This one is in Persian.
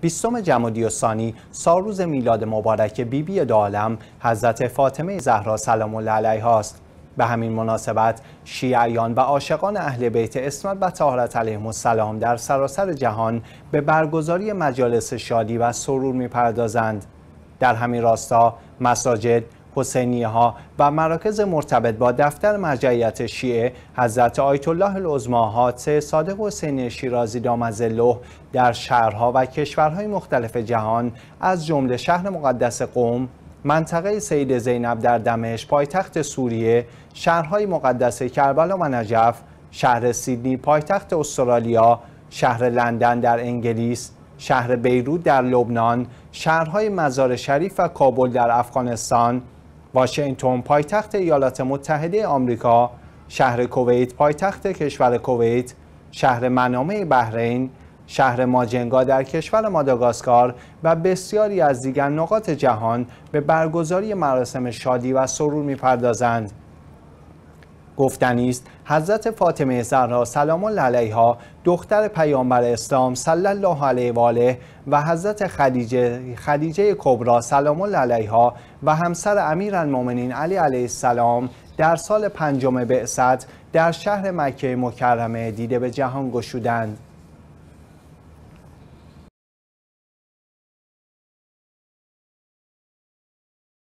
بیستم جمادی و ثانی سالروز میلاد مبارک بیبی بی دالم حضرت فاطمه زهرا سلام الله علیها است به همین مناسبت شیعیان و عاشقان اهل بیت اسمت و طهارت علیهم السلام در سراسر جهان به برگزاری مجالس شادی و سرور میپردازند در همین راستا مساجد حسینی ها و مراکز مرتبط با دفتر مرجعیت شیعه حضرت آیت الله حادثه صادق حسینی شیرازی دامزله در شهرها و کشورهای مختلف جهان از جمله شهر مقدس قوم منطقه سید زینب در دمشق پایتخت سوریه شهرهای مقدس کربلا و نجف شهر سیدنی پایتخت استرالیا شهر لندن در انگلیس شهر بیروت در لبنان شهرهای مزار شریف و کابل در افغانستان واشنگتن پایتخت ایالات متحده آمریکا، شهر کویت پایتخت کشور کویت، شهر منامه بحرین، شهر ماجنگا در کشور ماداگاسکار و بسیاری از دیگر نقاط جهان به برگزاری مراسم شادی و سرور می‌پردازند. گفتنی است حضرت فاطمه زهرا سلام الله علیها دختر پیامبر اسلام صلی الله علیه و آله و حضرت خدیجه خدیجه کبرا سلام الله علیها و همسر امیرالمؤمنین علی علیه السلام در سال پنجم بعثت در شهر مکه مکرمه دیده به جهان گشودند